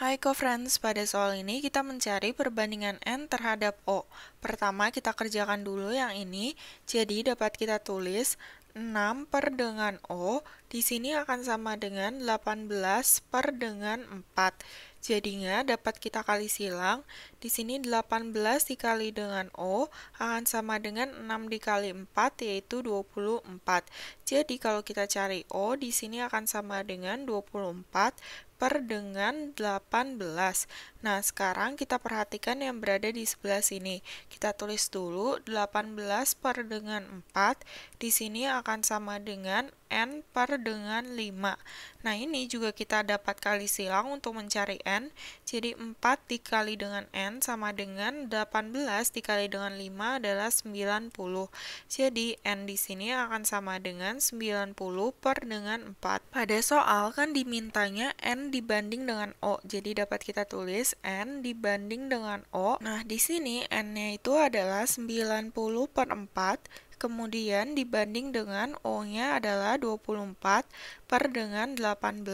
Hai co-friends, pada soal ini kita mencari perbandingan N terhadap O. Pertama kita kerjakan dulu yang ini, jadi dapat kita tulis 6 per dengan O, di sini akan sama dengan 18 per dengan 4. Jadinya dapat kita kali silang, di sini 18 dikali dengan O akan sama dengan 6 dikali 4 yaitu 24. Jadi kalau kita cari O, di sini akan sama dengan 24 per dengan 18. Nah, sekarang kita perhatikan yang berada di sebelah sini. Kita tulis dulu 18 per dengan 4. Di sini akan sama dengan N per dengan 5. Nah, ini juga kita dapat kali silang untuk mencari N. Jadi, 4 dikali dengan N sama dengan 18 dikali dengan 5 adalah 90. Jadi, N di sini akan sama dengan 90 per dengan 4. Pada soal kan dimintanya N dibanding dengan O. Jadi dapat kita tulis N dibanding dengan O. Nah, di sini N-nya itu adalah 90 per 4 Kemudian dibanding dengan O-nya adalah 24 per dengan 18.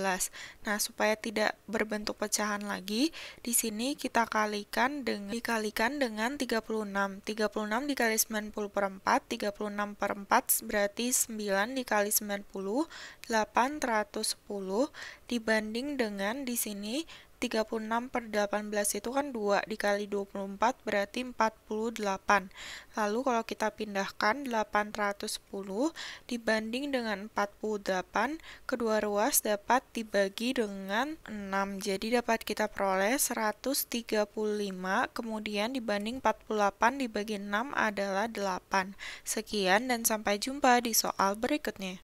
Nah, supaya tidak berbentuk pecahan lagi, di sini kita kalikan dengan dikalikan dengan 36. 36 dikali 90 per 4, 36 per 4 berarti 9 dikali 90, 810 dibanding dengan di sini 36 per 18 itu kan 2 dikali 24 berarti 48. Lalu kalau kita pindahkan 810 dibanding dengan 48, kedua ruas dapat dibagi dengan 6. Jadi dapat kita peroleh 135, kemudian dibanding 48 dibagi 6 adalah 8. Sekian dan sampai jumpa di soal berikutnya.